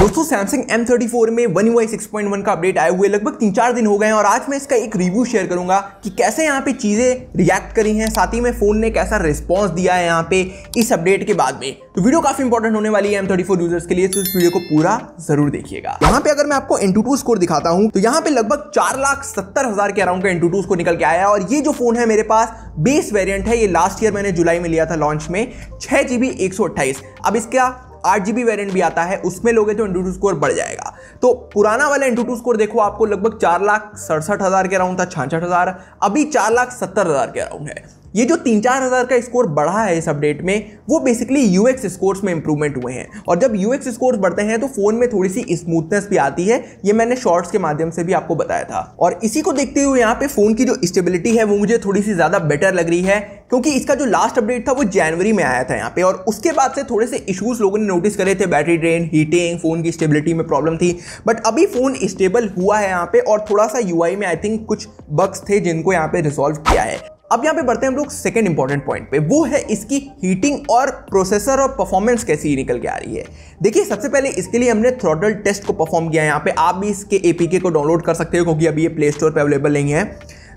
दोस्तों Samsung M34 में one point one का अपडेट आए हुए लगभग तीन चार दिन हो गए हैं और आज मैं इसका एक रिव्यू शेयर करूंगा कि कैसे यहाँ पे चीज़ें रिएक्ट करी हैं साथ ही में फ़ोन ने कैसा रिस्पॉन्स दिया है यहाँ पे इस अपडेट के बाद में तो वीडियो काफ़ी इंपॉर्टेंट होने वाली है फोर यूजर्स के लिए तो इस वीडियो को पूरा जरूर देखिएगा यहाँ पे अगर मैं आपको एन स्कोर दिखाता हूँ तो यहाँ पे लगभग चार लाख सत्तर हज़ार के अराउंड का एन स्कोर निकल के आया है और ये जो फ़ोन है मेरे पास बेस वेरियंट है ये लास्ट ईयर मैंने जुलाई में लिया था लॉन्च में छः अब इसका आठ जी वेरियंट भी आता है उसमें लोगे तो इंटू स्कोर बढ़ जाएगा तो पुराना वाला इंटू स्कोर देखो आपको लगभग चार लाख सड़सठ हज़ार के अराउंड था छाछठ हज़ार अभी चार लाख सत्तर हज़ार के अराउंड है ये जो तीन चार हज़ार का स्कोर बढ़ा है इस अपडेट में वो बेसिकली यू एक्स स्कोर्स में इंप्रूवमेंट हुए हैं और जब यू एक्स स्कोर्स बढ़ते हैं तो फ़ोन में थोड़ी सी स्मूथनेस भी आती है ये मैंने शॉर्ट्स के माध्यम से भी आपको बताया था और इसी को देखते हुए यहाँ पे फ़ोन की जो स्टेबिलिटी है वो मुझे थोड़ी सी ज़्यादा बेटर लग रही है क्योंकि इसका जो लास्ट अपडेट था वो जनवरी में आया था यहाँ पे और उसके बाद से थोड़े से इश्यूज लोगों ने नोटिस करे थे बैटरी ड्रेन हीटिंग फ़ोन की स्टेबिलिटी में प्रॉब्लम थी बट अभी फ़ोन स्टेबल हुआ है यहाँ पे और थोड़ा सा यूआई में आई थिंक कुछ बग्स थे जिनको यहाँ पे रिजॉल्व किया है अब यहाँ पे बढ़ते हैं हम लोग सेकेंड इंपॉर्टेंट पॉइंट पे वो है इसकी हीटिंग और प्रोसेसर और परफॉर्मेंस कैसी निकल के आ रही है देखिए सबसे पहले इसके लिए हमने थ्रॉटल टेस्ट को परफॉर्म किया है यहाँ पे आप भी इसके ए को डाउनलोड कर सकते हो क्योंकि अभी ये प्ले स्टोर पर अवेलेबल नहीं है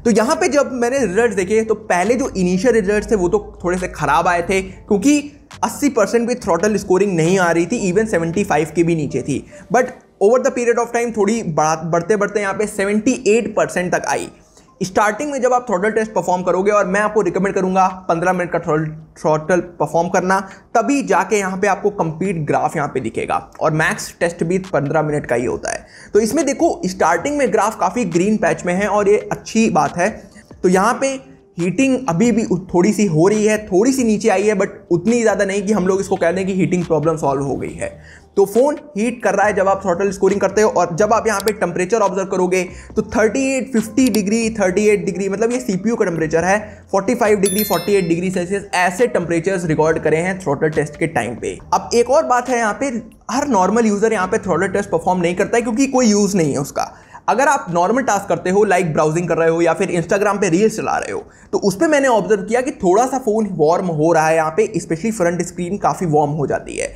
तो यहाँ पे जब मैंने रिजल्ट देखे तो पहले जो इनिशियल रिजल्ट थे वो तो थोड़े से ख़राब आए थे क्योंकि 80 परसेंट भी थ्रोटल स्कोरिंग नहीं आ रही थी इवन 75 के भी नीचे थी but over the period of time थोड़ी बढ़ते बढ़ते यहाँ पे 78 परसेंट तक आई स्टार्टिंग में जब आप थ्रोटल टेस्ट परफॉर्म करोगे और मैं आपको रिकमेंड करूंगा 15 मिनट का थ्रोटल परफॉर्म करना तभी जाके यहाँ पे आपको कंप्लीट ग्राफ यहाँ पे दिखेगा और मैक्स टेस्ट भी 15 मिनट का ही होता है तो इसमें देखो स्टार्टिंग में ग्राफ काफ़ी ग्रीन पैच में है और ये अच्छी बात है तो यहाँ पे हीटिंग अभी भी थोड़ी सी हो रही है थोड़ी सी नीचे आई है बट उतनी ज़्यादा नहीं कि हम लोग इसको कह दें कि हीटिंग प्रॉब्लम सॉल्व हो गई है तो फ़ोन हीट कर रहा है जब आप थ्रॉटल स्कोरिंग करते हो और जब आप यहाँ पे टेम्परेचर ऑब्जर्व करोगे तो 38, 50 डिग्री 38 डिग्री मतलब ये सीपीयू का टेम्परेचर है 45 डिग्री 48 डिग्री सेल्सियस ऐसे टेम्परेचर्स रिकॉर्ड करे हैं थ्रॉटल टेस्ट के टाइम पे अब एक और बात है यहाँ पे हर नॉर्मल यूज़र यहाँ पे थ्रॉटल टेस्ट परफॉर्म नहीं करता है क्योंकि कोई यूज़ नहीं है उसका अगर आप नॉर्मल टास्क करते हो लाइक ब्राउजिंग कर रहे हो या फिर इंस्टाग्राम पे रील्स चला रहे हो तो उस पर मैंने ऑब्जर्व किया कि थोड़ा सा फ़ोन वार्म हो रहा है यहाँ पे स्पेशली फ्रंट स्क्रीन काफ़ी वार्म हो जाती है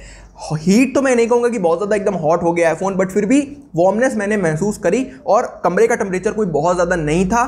हीट तो मैं नहीं कहूँगा कि बहुत ज़्यादा एकदम हॉट हो गया है फ़ोन बट फिर भी वार्मनेस मैंने महसूस करी और कमरे का टेम्परेचर कोई बहुत ज़्यादा नहीं था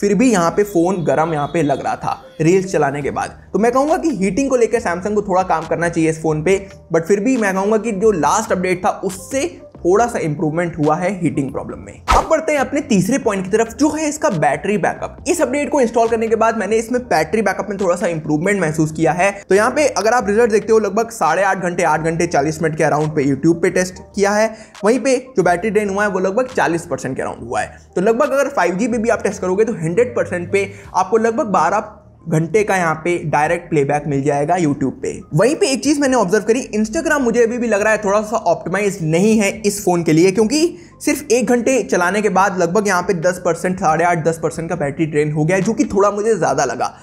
फिर भी यहाँ पे फ़ोन गर्म यहाँ पे लग रहा था रील्स चलाने के बाद तो मैं कहूँगा कि हीटिंग को लेकर सैमसंग को थोड़ा काम करना चाहिए इस फ़ोन पे बट फिर भी मैं कहूँगा कि जो लास्ट अपडेट था उससे थोड़ा सा इंप्रूवमेंट हुआ है हीटिंग प्रॉब्लम में अब बढ़ते हैं अपने तीसरे पॉइंट की तरफ जो है इसका बैटरी बैकअप इस अपडेट को इंस्टॉल करने के बाद मैंने इसमें बैटरी बैकअप में थोड़ा सा इंप्रूवमेंट महसूस किया है तो यहाँ पे अगर आप रिजल्ट देखते हो लगभग साढ़े आठ घंटे आठ घंटे चालीस मिनट के अराउंड पे यूट्यूब पे टेस्ट किया है वहीं पे जो बैटरी ड्रेन हुआ है वो लगभग चालीस के अराउंड हुआ है तो लगभग अगर फाइव पे भी आप टेस्ट करोगे तो हंड्रेड पे आपको लगभग बारह घंटे का यहाँ पे डायरेक्ट प्लेबैक मिल जाएगा यूट्यूब पे वहीं पे एक चीज़ मैंने ऑब्जर्व करी इंस्टाग्राम मुझे अभी भी लग रहा है थोड़ा सा ऑप्टिमाइज नहीं है इस फ़ोन के लिए क्योंकि सिर्फ एक घंटे चलाने के बाद लगभग यहाँ पे दस परसेंट साढ़े आठ दस परसेंट का बैटरी ड्रेन हो गया है जो कि थोड़ा मुझे ज़्यादा लगा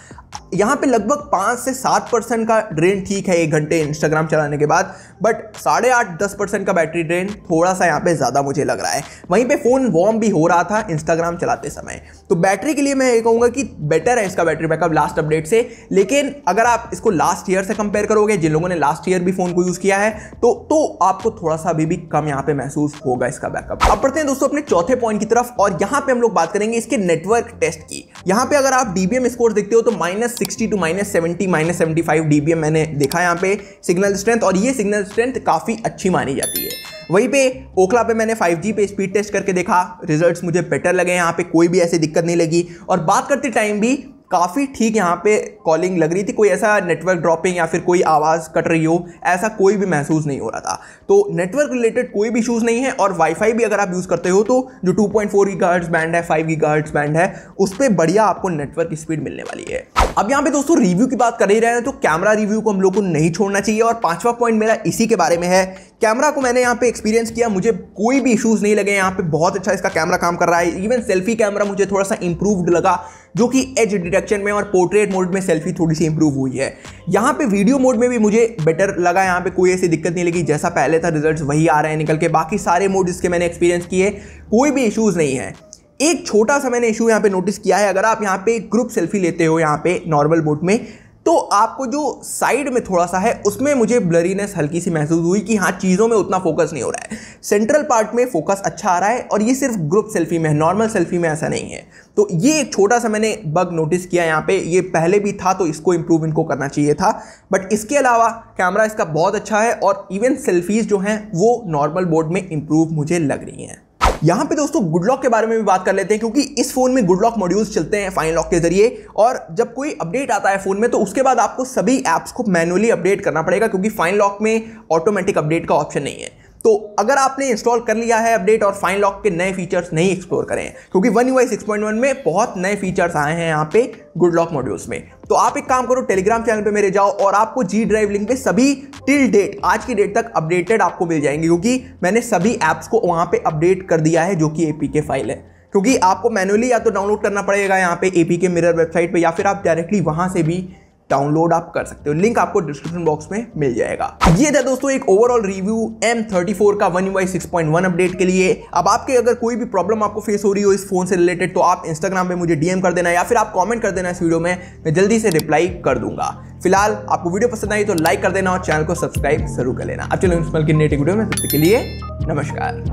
यहाँ पे लगभग पाँच से सात परसेंट का ड्रेन ठीक है एक घंटे इंस्टाग्राम चलाने के बाद बट साढ़े आठ दस परसेंट का बैटरी ड्रेन थोड़ा सा यहाँ पे ज़्यादा मुझे लग रहा है वहीं पे फ़ोन वॉर्म भी हो रहा था इंस्टाग्राम चलाते समय तो बैटरी के लिए मैं ये कहूँगा कि बेटर है इसका बैटरी बैकअप लास्ट अपडेट से लेकिन अगर आप इसको लास्ट ईयर से कंपेयर करोगे जिन लोगों ने लास्ट ईयर भी फ़ोन को यूज़ किया है तो तो आपको थोड़ा सा अभी भी कम यहाँ पे महसूस होगा इसका बैकअप अब पढ़ते हैं दोस्तों अपने चौथे पॉइंट की तरफ और यहाँ पे हम लोग बात करेंगे इसके नेटवर्क टेस्ट की यहाँ पे अगर आप डीबीएम स्कोर देखते हो तो minus sixty two minus seventy minus seventy five D मैंने देखा यहाँ पे सिग्नल स्ट्रेंथ और ये सिग्नल स्ट्रेंथ काफ़ी अच्छी मानी जाती है वहीं पे ओखला पे मैंने 5G पे स्पीड टेस्ट करके देखा रिजल्ट्स मुझे बेटर लगे यहाँ पे कोई भी ऐसी दिक्कत नहीं लगी और बात करते टाइम भी काफ़ी ठीक यहाँ पे कॉलिंग लग रही थी कोई ऐसा नेटवर्क ड्रॉपिंग या फिर कोई आवाज़ कट रही हो ऐसा कोई भी महसूस नहीं हो रहा था तो नेटवर्क रिलेटेड कोई भी इशूज़ नहीं है और वाईफाई भी अगर आप यूज़ करते हो तो जो 2.4 पॉइंट बैंड है 5 की बैंड है उस पर बढ़िया आपको नेटवर्क स्पीड मिलने वाली है अब यहाँ पे दोस्तों रिव्यू की बात कर ही रहे हैं तो कैमरा रिव्यू को हम लोग को नहीं छोड़ना चाहिए और पांचवा पॉइंट मेरा इसी के बारे में है कैमरा को मैंने यहाँ पे एक्सपीरियंस किया मुझे कोई भी इशूज़ नहीं लगे यहाँ पे बहुत अच्छा इसका कैमरा काम कर रहा है इवन सेल्फी कैमरा मुझे थोड़ा सा इंप्रूव्ड लगा जो कि एज डिटेक्शन में और पोर्ट्रेट मोड में सेल्फी थोड़ी सी इंप्रूव हुई है यहाँ पे वीडियो मोड में भी मुझे बेटर लगा यहाँ पे कोई ऐसी दिक्कत नहीं लगी जैसा पहले था रिजल्ट वही आ रहे हैं निकल के बाकी सारे मोड जिसके मैंने एक्सपीरियंस किए कोई भी इशूज़ नहीं है एक छोटा सा मैंने इशू यहाँ पे नोटिस किया है अगर आप यहाँ पे ग्रुप सेल्फी लेते हो यहाँ पे नॉर्मल मोड में तो आपको जो साइड में थोड़ा सा है उसमें मुझे ब्लरीनेस हल्की सी महसूस हुई कि हाँ चीज़ों में उतना फोकस नहीं हो रहा है सेंट्रल पार्ट में फोकस अच्छा आ रहा है और ये सिर्फ ग्रुप सेल्फी में है नॉर्मल सेल्फी में ऐसा नहीं है तो ये एक छोटा सा मैंने बग नोटिस किया यहाँ पे ये पहले भी था तो इसको इम्प्रूव इनको करना चाहिए था बट इसके अलावा कैमरा इसका बहुत अच्छा है और इवन सेल्फीज़ जो हैं वो नॉर्मल बोर्ड में इम्प्रूव मुझे लग रही हैं यहाँ पे दोस्तों गुड लॉक के बारे में भी बात कर लेते हैं क्योंकि इस फोन में गुड लॉक मॉड्यूल्स चलते हैं फाइन लॉक के जरिए और जब कोई अपडेट आता है फोन में तो उसके बाद आपको सभी ऐप्स को मैनुअली अपडेट करना पड़ेगा क्योंकि फाइन लॉक में ऑटोमेटिक अपडेट का ऑप्शन नहीं है तो अगर आपने इंस्टॉल कर लिया है अपडेट और फाइन लॉक के नए फीचर्स नहीं एक्सप्लोर करें क्योंकि वन यू आई में बहुत नए फीचर्स आए हैं यहाँ पे गुड लॉक मॉड्यूल्स में तो आप एक काम करो टेलीग्राम चैनल पे मेरे जाओ और आपको जी ड्राइव लिंक पे सभी टिल डेट आज की डेट तक अपडेटेड आपको मिल जाएंगे क्योंकि मैंने सभी ऐप्स को वहाँ पर अपडेट कर दिया है जो कि के फाइल है क्योंकि आपको मैनुअली या तो डाउनलोड करना पड़ेगा यहाँ पे के मिरर वेबसाइट पे या फिर आप डायरेक्टली वहाँ से भी डाउनलोड आप कर सकते हो लिंक आपको डिस्क्रिप्शन बॉक्स में मिल जाएगा ये था दोस्तों एक ओवरऑल रिव्यू एम का वन वाई सिक्स अपडेट के लिए अब आपके अगर कोई भी प्रॉब्लम आपको फेस हो रही हो इस फोन से रिलेटेड तो आप इंस्टाग्राम पे मुझे डीएम कर देना या फिर आप कॉमेंट कर देना इस वीडियो में मैं जल्दी से रिप्लाई कर दूंगा फिलहाल आपको वीडियो पसंद आई तो लाइक कर देना और चैनल को सब्सक्राइब जरूर कर लेना अब चलो इस की नेटिव वीडियो में सबसे के लिए नमस्कार